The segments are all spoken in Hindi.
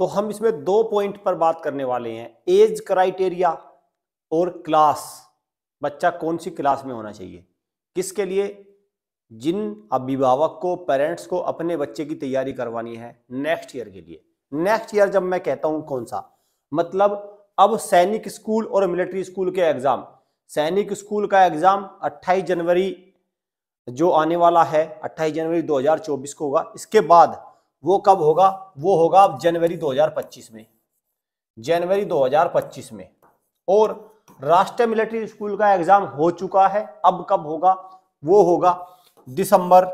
तो हम इसमें दो पॉइंट पर बात करने वाले हैं एज क्राइटेरिया और क्लास बच्चा कौन सी क्लास में होना चाहिए किसके लिए जिन अभिभावक को पेरेंट्स को अपने बच्चे की तैयारी करवानी है नेक्स्ट ईयर के लिए नेक्स्ट ईयर जब मैं कहता हूं कौन सा मतलब अब सैनिक स्कूल और मिलिट्री स्कूल के एग्जाम सैनिक स्कूल का एग्जाम 28 जनवरी जो आने वाला है 28 जनवरी 2024 को होगा इसके बाद वो कब होगा वो होगा अब जनवरी 2025 में जनवरी 2025 में और राष्ट्रीय मिलिट्री स्कूल का एग्जाम हो चुका है अब कब होगा वो होगा दिसंबर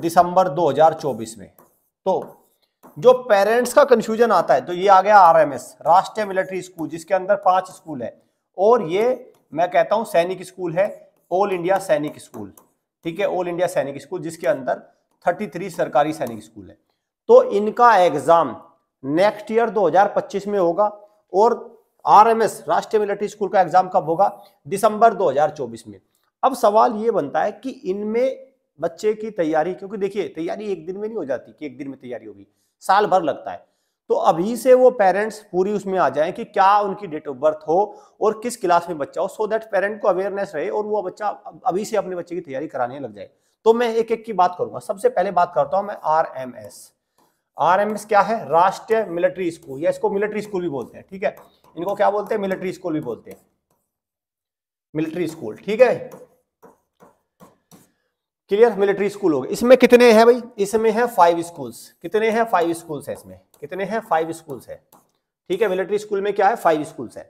दिसंबर 2024 में तो जो पेरेंट्स का कंफ्यूजन आता है तो ये आ गया आरएमएस राष्ट्रीय मिलिट्री स्कूल जिसके अंदर पांच स्कूल है और ये मैं कहता हूं सैनिक स्कूल है ऑल इंडिया सैनिक स्कूल ठीक है ऑल इंडिया सैनिक स्कूल जिसके अंदर 33 सरकारी सैनिक स्कूल है तो इनका एग्जाम नेक्स्ट ईयर 2025 में होगा और आरएमएस राष्ट्रीय मिलिट्री स्कूल का एग्जाम कब होगा दिसंबर 2024 में अब सवाल ये बनता है कि इनमें बच्चे की तैयारी क्योंकि देखिए तैयारी एक दिन में नहीं हो जाती कि एक दिन में तैयारी होगी साल भर लगता है तो अभी से वो पेरेंट्स पूरी उसमें आ जाएं कि क्या उनकी डेट ऑफ बर्थ हो और किस क्लास में बच्चा हो सो दैट पेरेंट को अवेयरनेस रहे और वो बच्चा अभी से अपने बच्चे की तैयारी कराने लग जाए तो मैं एक एक की बात करूंगा सबसे पहले बात करता हूं मैं आर एम एस आरएमएस क्या है राष्ट्रीय मिलिट्री स्कूल या इसको मिलिट्री स्कूल भी बोलते हैं ठीक है इनको क्या बोलते हैं मिलिट्री स्कूल भी बोलते हैं मिलिट्री स्कूल ठीक है क्लियर मिलिट्री स्कूल हो गए इसमें कितने हैं भाई इसमें है फाइव स्कूल्स कितने हैं फाइव स्कूल्स है इसमें कितने हैं फाइव स्कूल्स है ठीक है मिलिट्री स्कूल में क्या है फाइव स्कूल्स है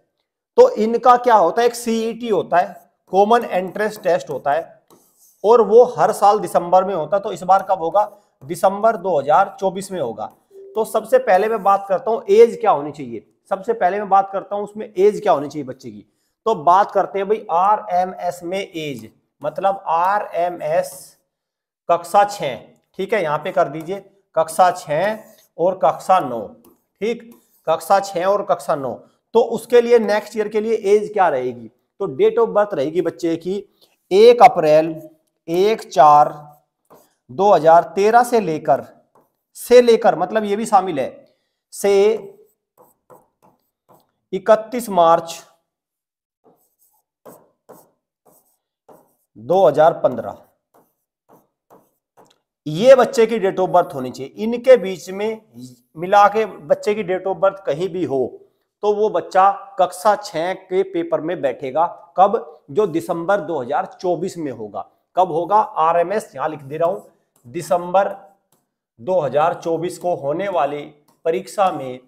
तो इनका क्या होता है एक सीईटी e होता है कॉमन एंट्रेंस टेस्ट होता है और वो हर साल दिसंबर में होता है तो इस बार कब होगा दिसंबर 2024 में होगा तो सबसे पहले मैं बात करता हूँ एज क्या होनी चाहिए सबसे पहले मैं बात करता हूँ उसमें एज क्या होनी चाहिए बच्चे की तो बात करते हैं भाई आर एम एस में एज मतलब आर एम एस कक्षा छ ठीक है यहाँ पे कर दीजिए कक्षा छ और कक्षा नौ ठीक कक्षा छः और कक्षा नौ तो उसके लिए नेक्स्ट ईयर के लिए एज क्या रहेगी तो डेट ऑफ बर्थ रहेगी बच्चे की एक अप्रैल एक चार 2013 से लेकर से लेकर मतलब ये भी शामिल है से 31 मार्च 2015 ये बच्चे की डेट ऑफ बर्थ होनी चाहिए इनके बीच में मिला के बच्चे की डेट ऑफ बर्थ कहीं भी हो तो वो बच्चा कक्षा छ के पेपर में बैठेगा कब जो दिसंबर 2024 में होगा कब होगा आरएमएस यहां लिख दे रहा हूं दिसंबर 2024 को होने वाली परीक्षा में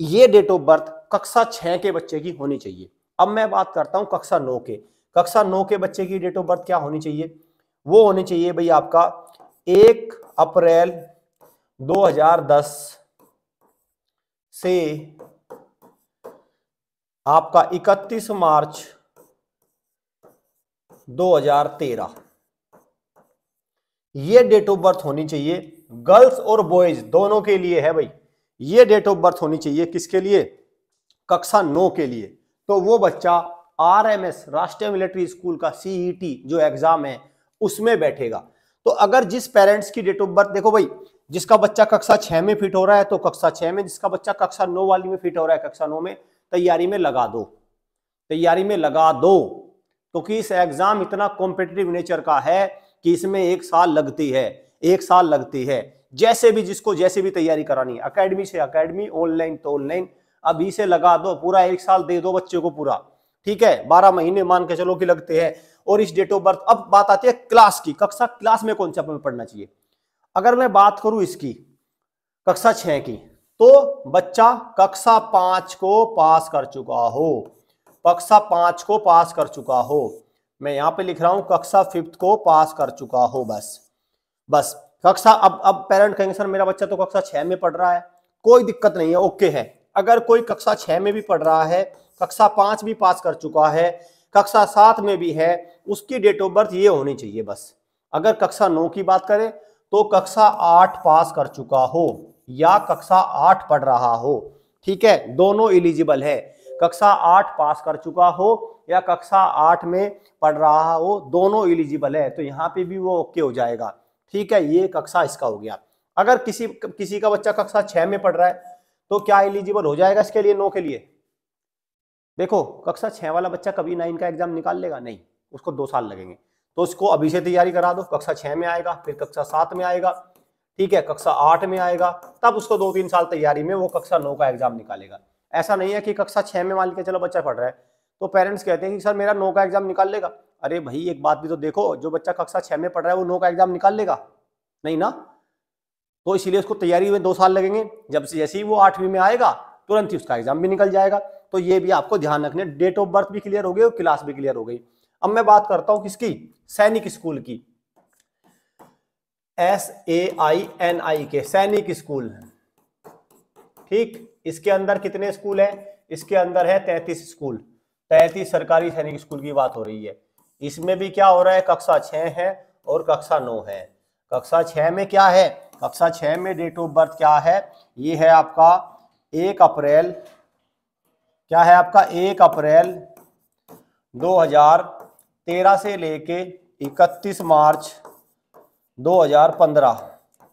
ये डेट ऑफ बर्थ कक्षा छः के बच्चे की होनी चाहिए अब मैं बात करता हूँ कक्षा नौ के कक्षा नौ के बच्चे की डेट ऑफ बर्थ क्या होनी चाहिए वो होनी चाहिए भाई आपका एक अप्रैल 2010 से आपका 31 मार्च 2013 ये डेट ऑफ बर्थ होनी चाहिए गर्ल्स और बॉयज दोनों के लिए है भाई ये डेट ऑफ बर्थ होनी चाहिए किसके लिए कक्षा नौ के लिए तो वो बच्चा आरएमएस राष्ट्रीय मिलिट्री स्कूल का सीईटी e जो एग्जाम है उसमें बैठेगा तो अगर जिस पेरेंट्स की डेट ऑफ बर्थ देखो भाई जिसका बच्चा कक्षा छह में फिट हो रहा है तो कक्षा छह में जिसका बच्चा कक्षा नौ वाली में फिट हो रहा है कक्षा नौ में तैयारी में लगा दो तैयारी में लगा दो क्योंकि तो इस एग्जाम इतना कॉम्पिटेटिव नेचर का है कि इसमें एक साल लगती है एक साल लगती है जैसे भी जिसको जैसे भी तैयारी करानी है अकेडमी से अकेडमी ऑनलाइन तो ऑनलाइन अभी से लगा दो पूरा एक साल दे दो बच्चे को पूरा ठीक है बारह महीने मान के चलो कि लगते हैं और इस डेट ऑफ बर्थ अब बात आती है क्लास की कक्षा क्लास में कौन सा पढ़ना चाहिए अगर मैं बात करूं इसकी कक्षा छह की तो बच्चा कक्षा पांच को पास कर चुका हो कक्षा पांच को पास कर चुका हो मैं यहाँ पे लिख रहा हूँ कक्षा फिफ्थ को पास कर चुका हो बस बस कक्षा अब अब पेरेंट कहेंगे सर मेरा बच्चा तो कक्षा छः में पढ़ रहा है कोई दिक्कत नहीं है ओके है अगर कोई कक्षा छः में भी पढ़ रहा है कक्षा पाँच भी पास कर चुका है कक्षा सात में भी है उसकी डेट ऑफ बर्थ ये होनी चाहिए बस अगर कक्षा नौ की बात करें तो कक्षा आठ पास कर चुका हो या कक्षा आठ पढ़ रहा हो ठीक है दोनों एलिजिबल है कक्षा आठ पास कर चुका हो या कक्षा आठ में पढ़ रहा हो दोनों एलिजिबल है तो यहाँ पे भी वो ओके हो जाएगा ठीक है ये कक्षा इसका हो गया अगर किसी किसी का बच्चा कक्षा छह में पढ़ रहा है तो क्या एलिजिबल हो जाएगा इसके लिए नो के लिए देखो कक्षा छह वाला बच्चा कभी नाइन का एग्जाम निकाल लेगा नहीं उसको दो साल लगेंगे तो उसको अभी से तैयारी करा दो कक्षा छह में आएगा फिर कक्षा सात में आएगा ठीक है कक्षा आठ में आएगा तब उसको दो तीन साल तैयारी में वो कक्षा नौ का एग्जाम निकालेगा ऐसा नहीं है कि कक्षा छः में मान के चलो बच्चा पढ़ रहा है तो पेरेंट्स कहते हैं कि सर मेरा नो का एग्जाम निकाल लेगा अरे भाई एक बात भी तो देखो जो बच्चा कक्षा छः में पढ़ रहा है वो नो का एग्जाम निकाल लेगा नहीं ना तो इसीलिए उसको तैयारी में दो साल लगेंगे जब से जैसे ही वो आठवीं में आएगा तुरंत ही उसका एग्जाम भी निकल जाएगा तो ये भी आपको ध्यान रखना डेट ऑफ बर्थ भी क्लियर हो गई और क्लास भी क्लियर हो गई अब मैं बात करता हूं किसकी सैनिक स्कूल की एस ए आई एन आई के सैनिक स्कूल ठीक इसके अंदर कितने स्कूल है इसके अंदर है तैतीस स्कूल तैतीस सरकारी सैनिक स्कूल की बात हो रही है इसमें भी क्या हो रहा है कक्षा छः है और कक्षा नौ है कक्षा छः में क्या है कक्षा छह में डेट ऑफ बर्थ क्या है ये है आपका एक अप्रैल क्या है आपका एक अप्रैल 2013 से लेके 31 मार्च 2015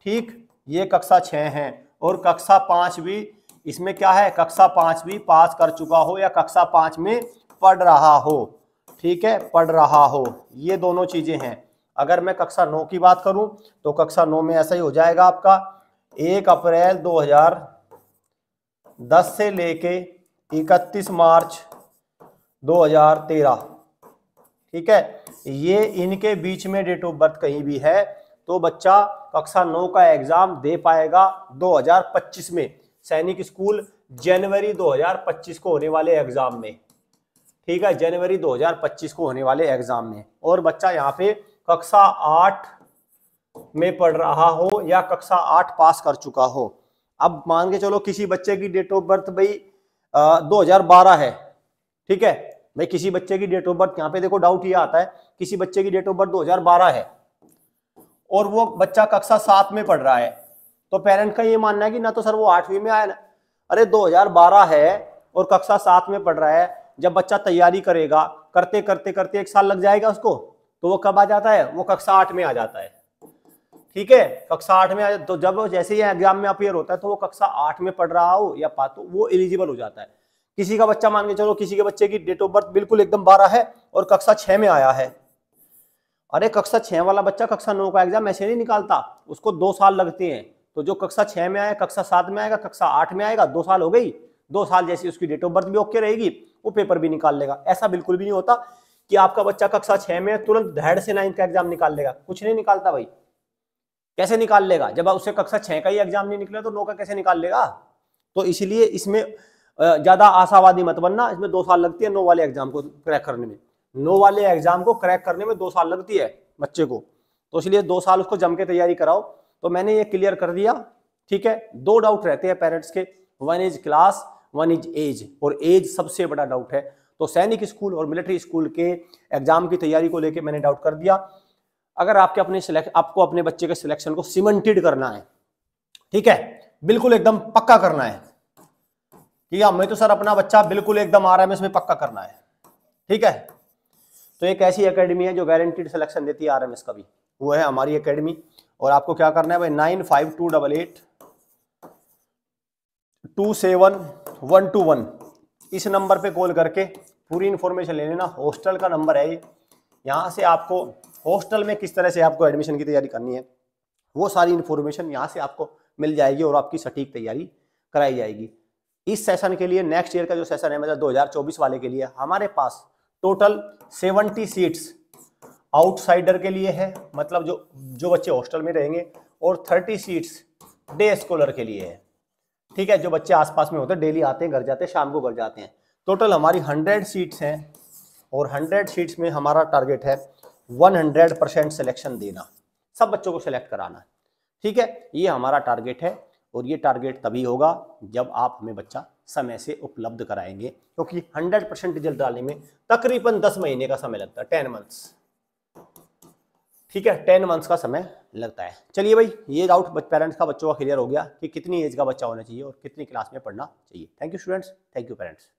ठीक ये कक्षा छह है और कक्षा पाँच भी इसमें क्या है कक्षा भी पास कर चुका हो या कक्षा पांच में पढ़ रहा हो ठीक है पढ़ रहा हो ये दोनों चीजें हैं अगर मैं कक्षा नौ की बात करूं तो कक्षा नौ में ऐसा ही हो जाएगा आपका एक अप्रैल 2010 से लेके 31 मार्च 2013 ठीक है ये इनके बीच में डेट ऑफ बर्थ कहीं भी है तो बच्चा कक्षा नौ का एग्जाम दे पाएगा 2025 में सैनिक स्कूल जनवरी 2025 को होने वाले एग्जाम में ठीक है जनवरी 2025 को होने वाले एग्जाम में और बच्चा यहाँ पे कक्षा आठ में पढ़ रहा हो या कक्षा आठ पास कर चुका हो अब मान के चलो किसी बच्चे की डेट ऑफ बर्थ भाई दो हजार बारह है ठीक है भाई किसी बच्चे की डेट ऑफ बर्थ यहाँ पे देखो डाउट ये आता है किसी बच्चे की डेट ऑफ बर्थ दो हजार बारह है और वो बच्चा कक्षा सात में पढ़ रहा है तो पेरेंट का ये मानना है कि ना तो सर वो आठवीं में आया ना अरे 2012 है और कक्षा सात में पढ़ रहा है जब बच्चा तैयारी करेगा करते करते करते एक साल लग जाएगा उसको तो वो कब आ जाता है वो कक्षा आठ में आ जाता है ठीक है कक्षा आठ में आ तो जब जैसे ही एग्जाम में अपेयर होता है तो वो कक्षा आठ में पढ़ रहा हो या पा तो वो एलिजिबल हो जाता है किसी का बच्चा मान के चलो किसी के बच्चे की डेट ऑफ बर्थ बिल्कुल एकदम बारह है और कक्षा छः में आया है अरे कक्षा छः वाला बच्चा कक्षा नौ का एग्जाम ऐसे नहीं निकालता उसको दो साल लगते हैं तो जो कक्षा छह में आया कक्षा सात में आएगा कक्षा आठ में आएगा दो साल हो गई दो साल जैसी उसकी डेट ऑफ बर्थ भी ओके रहेगी वो पेपर भी निकाल लेगा ऐसा बिल्कुल भी नहीं होता कि आपका बच्चा कक्षा छह में तुरंत धैर्य से नाइन्थ का एग्जाम निकाल लेगा कुछ नहीं निकालता भाई कैसे निकाल लेगा जब उसे कक्षा छः का ही एग्जाम नहीं निकला तो नौ का कैसे निकाल लेगा तो इसलिए इसमें ज़्यादा आशावादी मत बनना इसमें दो साल लगती है नौ वाले एग्जाम को क्रैक करने में नौ वाले एग्जाम को क्रैक करने में दो साल लगती है बच्चे को तो इसलिए दो साल उसको जम के तैयारी कराओ तो मैंने ये क्लियर कर दिया ठीक है दो डाउट रहते हैं पेरेंट्स के one is class one is age और एज सबसे बड़ा डाउट है तो सैनिक स्कूल और मिलिट्री स्कूल के एग्जाम की तैयारी को लेकर मैंने डाउट कर दिया अगर आपके अपने आपको अपने बच्चे के सिलेक्शन को सीमेंटेड करना है ठीक है बिल्कुल एकदम पक्का करना है ठीक है मैं तो सर अपना बच्चा बिल्कुल एकदम आ रहा है इसमें पक्का करना है ठीक है तो एक ऐसी एकेडमी है जो गारंटीड सिलेक्शन देती है आरएमएस का भी वो है हमारी एकेडमी और आपको क्या करना है भाई nine five two double eight two seven one two one इस नंबर पे कॉल करके पूरी इंफॉर्मेशन ले लेना हॉस्टल का नंबर है ये यहाँ से आपको हॉस्टल में किस तरह से आपको एडमिशन की तैयारी करनी है वो सारी इंफॉर्मेशन यहाँ से आपको मिल जाएगी और आपकी सटीक तैयारी कराई जाएगी इस सेशन के लिए नेक्स्ट ईयर का जो सेशन है मतलब 2024 वाले के लिए हमारे पास टोटल 70 सीट्स आउटसाइडर के लिए है मतलब जो जो बच्चे हॉस्टल में रहेंगे और थर्टी सीट्स डे स्कॉलर के लिए है ठीक है जो बच्चे आसपास में होते हैं डेली आते हैं घर जाते हैं शाम को घर जाते हैं टोटल हमारी हंड्रेड सीट्स हैं और हंड्रेड सीट्स में हमारा टारगेट है वन हंड्रेड परसेंट सिलेक्शन देना सब बच्चों को सिलेक्ट कराना ठीक है ये हमारा टारगेट है और ये टारगेट तभी होगा जब आप हमें बच्चा समय से उपलब्ध कराएंगे क्योंकि हंड्रेड परसेंट रिजल्ट डालने में तकरीबन दस महीने का समय लगता है टेन मंथ्स ठीक है टेन मंथ्स का समय लगता है चलिए भाई ये डाउट पेरेंट्स का बच्चों का क्लियर हो गया कि कितनी एज का बच्चा होना चाहिए और कितनी क्लास में पढ़ना चाहिए thank you students thank you parents